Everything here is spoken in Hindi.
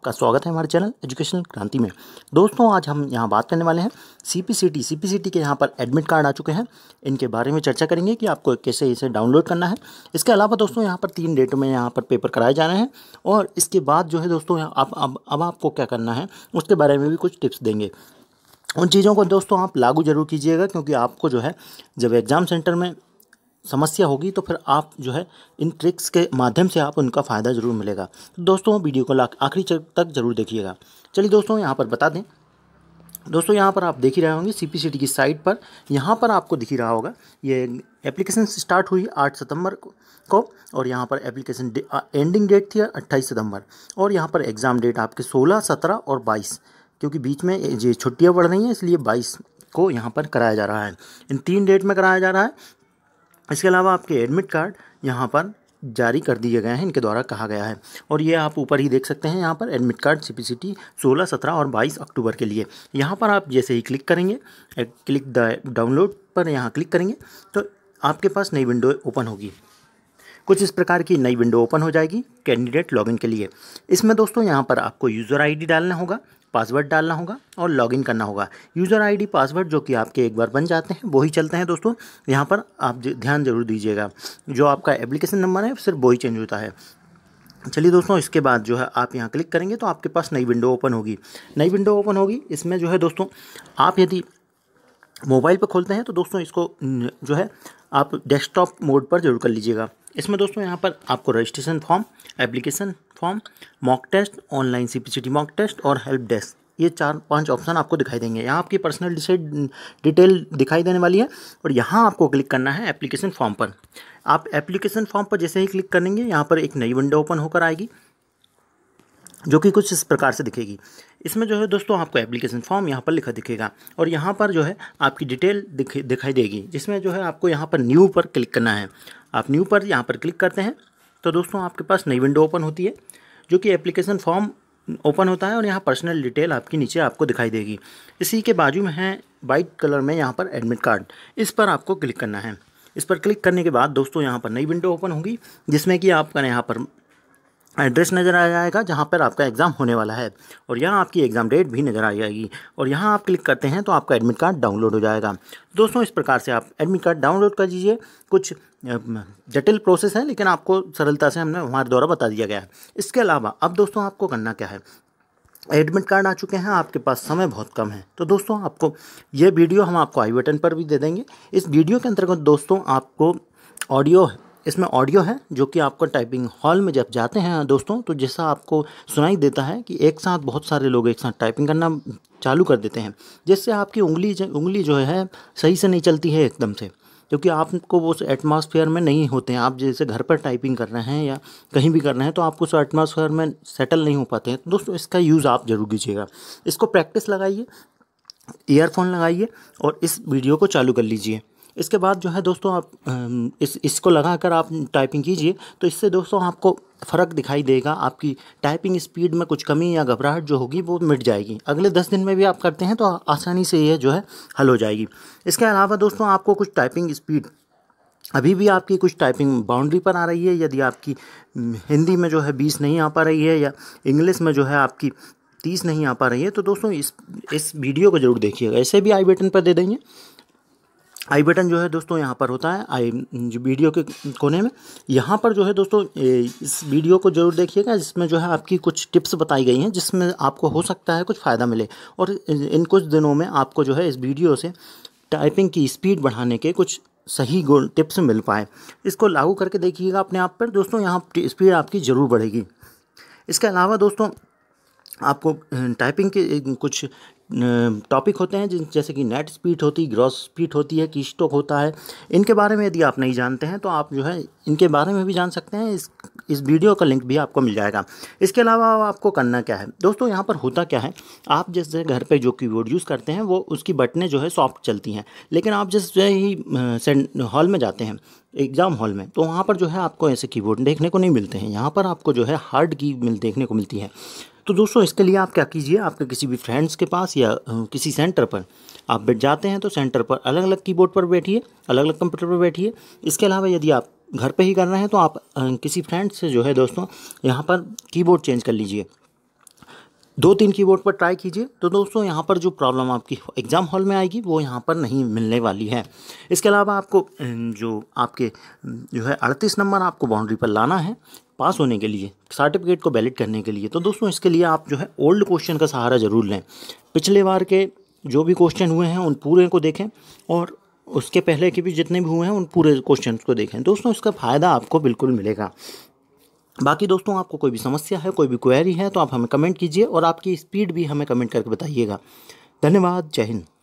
आपका स्वागत है हमारे चैनल एजुकेशनल क्रांति में दोस्तों आज हम यहाँ बात करने वाले हैं C P C T C P C T के यहाँ पर एडमिट कार्ड आ चुके हैं इनके बारे में चर्चा करेंगे कि आपको कैसे इसे डाउनलोड करना है इसके अलावा दोस्तों यहाँ पर तीन डेटों में यहाँ पर पेपर कराए जा रहे हैं और इसके बाद जो है दोस्तों आप अब अब आपको क्या करना है उसके बारे में भी कुछ टिप्स देंगे उन चीज़ों को दोस्तों आप लागू जरूर कीजिएगा क्योंकि आपको जो है जब एग्ज़ाम सेंटर में समस्या होगी तो फिर आप जो है इन ट्रिक्स के माध्यम से आप उनका फ़ायदा ज़रूर मिलेगा तो दोस्तों वीडियो को आखिरी तक ज़रूर देखिएगा चलिए दोस्तों यहाँ पर बता दें दोस्तों यहाँ पर आप देख ही रहे होंगे सी पी की साइट पर यहाँ पर आपको दिख ही रहा होगा ये एप्लीकेशन स्टार्ट हुई 8 सितंबर को और यहाँ पर एप्लीकेशन एंडिंग डेट थी 28 सितंबर और यहाँ पर एग्ज़ाम डेट आपके 16, 17 और 22 क्योंकि बीच में ये छुट्टियाँ बढ़ रही हैं इसलिए 22 को यहाँ पर कराया जा रहा है इन तीन डेट में कराया जा रहा है इसके अलावा आपके एडमिट कार्ड यहाँ पर जारी कर दिए गए हैं इनके द्वारा कहा गया है और ये आप ऊपर ही देख सकते हैं यहाँ पर admit card C P C T सोलह सत्रह और बाईस अक्टूबर के लिए यहाँ पर आप जैसे ही क्लिक करेंगे क्लिक द डाउनलोड पर यहाँ क्लिक करेंगे तो आपके पास नई विंडो ओपन होगी कुछ इस प्रकार की नई विंडो ओपन हो जाएगी कैंडिडेट लॉगिन के लिए इसमें दोस्तों यहाँ पर आपको यूज़र आईडी डालना होगा पासवर्ड डालना होगा और लॉगिन करना होगा यूज़र आईडी पासवर्ड जो कि आपके एक बार बन जाते हैं वही चलते हैं दोस्तों यहाँ पर आप ध्यान जरूर दीजिएगा जो आपका एप्लीकेशन नंबर है सिर्फ वही चेंज होता है चलिए दोस्तों इसके बाद जो है आप यहाँ क्लिक करेंगे तो आपके पास नई विंडो ओपन होगी नई विंडो ओपन होगी इसमें जो है दोस्तों आप यदि मोबाइल पर खोलते हैं तो दोस्तों इसको जो है आप डेस्कटॉप मोड पर जरूर कर लीजिएगा इसमें दोस्तों यहाँ पर आपको registration form application form mock test online T mock test और हेल्प डेस्क ये चार पांच ऑप्शन आपको दिखाई देंगे यहाँ आपकी पर्सनल डिटेल दिखाई देने वाली है और यहाँ आपको क्लिक करना है एप्लीकेशन फॉर्म पर आप एप्लीकेशन फॉर्म पर जैसे ही क्लिक करेंगे यहाँ पर एक नई विंडो ओपन होकर आएगी जो कि कुछ इस प्रकार से दिखेगी इसमें जो है दोस्तों आपको एप्लीकेशन फॉर्म यहाँ पर लिखा दिखेगा और यहाँ पर जो है आपकी डिटेल दिखाई देगी जिसमें जो है आपको यहाँ पर न्यू पर क्लिक करना है आप न्यू पर यहाँ पर क्लिक करते हैं तो दोस्तों आपके पास नई विंडो ओपन होती है जो कि एप्लीकेशन फॉर्म ओपन होता है और यहाँ पर्सनल डिटेल आपकी नीचे आपको दिखाई देगी इसी के बाजू में है वाइट कलर में यहाँ पर एडमिट कार्ड इस पर आपको क्लिक करना है इस पर क्लिक करने के बाद दोस्तों यहाँ पर नई विंडो ओपन होगी जिसमें कि आपका यहाँ पर एड्रेस नज़र आ जाएगा जहाँ पर आपका एग्ज़ाम होने वाला है और यहाँ आपकी एग्ज़ाम डेट भी नज़र आ जाएगी और यहाँ आप क्लिक करते हैं तो आपका एडमिट कार्ड डाउनलोड हो जाएगा दोस्तों इस प्रकार से आप एडमिट कार्ड डाउनलोड कर दीजिए कुछ जटिल प्रोसेस है लेकिन आपको सरलता से हमने हमारे द्वारा बता दिया गया है इसके अलावा अब दोस्तों आपको करना क्या है एडमिट कार्ड आ चुके हैं आपके पास समय बहुत कम है तो दोस्तों आपको ये वीडियो हम आपको आई बटन पर भी दे देंगे इस वीडियो के अंतर्गत दोस्तों आपको ऑडियो इसमें ऑडियो है जो कि आपको टाइपिंग हॉल में जब जाते हैं दोस्तों तो जैसा आपको सुनाई देता है कि एक साथ बहुत सारे लोग एक साथ टाइपिंग करना चालू कर देते हैं जिससे आपकी उंगली उंगली जो है सही से नहीं चलती है एकदम से क्योंकि आपको वो एटमॉस्फेयर में नहीं होते हैं आप जैसे घर पर टाइपिंग कर रहे हैं या कहीं भी कर रहे हैं तो आपको उस एटमॉस्फेयर में सेटल नहीं हो पाते हैं तो दोस्तों इसका यूज़ आप ज़रूर कीजिएगा इसको प्रैक्टिस लगाइए ईयरफोन लगाइए और इस वीडियो को चालू कर लीजिए इसके बाद जो है दोस्तों आप इस इसको लगा कर आप टाइपिंग कीजिए तो इससे दोस्तों आपको फ़र्क दिखाई देगा आपकी टाइपिंग स्पीड में कुछ कमी या घबराहट जो होगी वो मिट जाएगी अगले दस दिन में भी आप करते हैं तो आसानी से यह जो है हल हो जाएगी इसके अलावा दोस्तों आपको कुछ टाइपिंग स्पीड अभी भी आपकी कुछ टाइपिंग बाउंड्री पर आ रही है यदि आपकी हिंदी में जो है बीस नहीं आ पा रही है या इंग्लिश में जो है आपकी तीस नहीं आ पा रही है तो दोस्तों इस इस वीडियो को ज़रूर देखिएगा ऐसे भी आई बटन पर दे देंगे आई बटन जो है दोस्तों यहाँ पर होता है आई जो वीडियो के कोने में यहाँ पर जो है दोस्तों इस वीडियो को जरूर देखिएगा जिसमें जो है आपकी कुछ टिप्स बताई गई हैं जिसमें आपको हो सकता है कुछ फ़ायदा मिले और इन कुछ दिनों में आपको जो है इस वीडियो से टाइपिंग की स्पीड बढ़ाने के कुछ सही गोल टिप्स मिल पाए इसको लागू करके देखिएगा अपने आप पर दोस्तों यहाँ स्पीड आपकी ज़रूर बढ़ेगी इसके अलावा दोस्तों आपको टाइपिंग के कुछ टॉपिक होते हैं जिन जैसे कि नेट स्पीड होती है ग्रॉस स्पीड होती है की स्टोक होता है इनके बारे में यदि आप नहीं जानते हैं तो आप जो है इनके बारे में भी जान सकते हैं इस इस वीडियो का लिंक भी आपको मिल जाएगा इसके अलावा आपको करना क्या है दोस्तों यहाँ पर होता क्या है आप जैसे घर पर जो की यूज़ करते हैं वो उसकी बटनें जो है सॉफ्ट चलती हैं लेकिन आप जैसे ही हॉल में जाते हैं एग्ज़ाम हॉल में तो वहाँ पर जो है आपको ऐसे कीबोर्ड देखने को नहीं मिलते हैं यहाँ पर आपको जो है हार्ड की देखने को मिलती है तो दोस्तों इसके लिए आप क्या कीजिए आपके किसी भी फ्रेंड्स के पास या किसी सेंटर पर आप बैठ जाते हैं तो सेंटर पर अलग अलग कीबोर्ड पर बैठिए अलग अलग कंप्यूटर पर बैठिए इसके अलावा यदि आप घर पे ही कर रहे हैं तो आप किसी फ्रेंड से जो है दोस्तों यहाँ पर कीबोर्ड चेंज कर लीजिए दो तीन की पर ट्राई कीजिए तो दोस्तों यहाँ पर जो प्रॉब्लम आपकी एग्ज़ाम हॉल में आएगी वो यहाँ पर नहीं मिलने वाली है इसके अलावा आपको जो आपके जो है अड़तीस नंबर आपको बाउंड्री पर लाना है पास होने के लिए सर्टिफिकेट को वैलिड करने के लिए तो दोस्तों इसके लिए आप जो है ओल्ड क्वेश्चन का सहारा ज़रूर लें पिछले बार के जो भी क्वेश्चन हुए हैं उन पूरे को देखें और उसके पहले के भी जितने भी हुए हैं उन पूरे क्वेश्चन को देखें दोस्तों इसका फ़ायदा आपको बिल्कुल मिलेगा बाकी दोस्तों आपको कोई भी समस्या है कोई भी क्वेरी है तो आप हमें कमेंट कीजिए और आपकी स्पीड भी हमें कमेंट करके बताइएगा धन्यवाद जय हिंद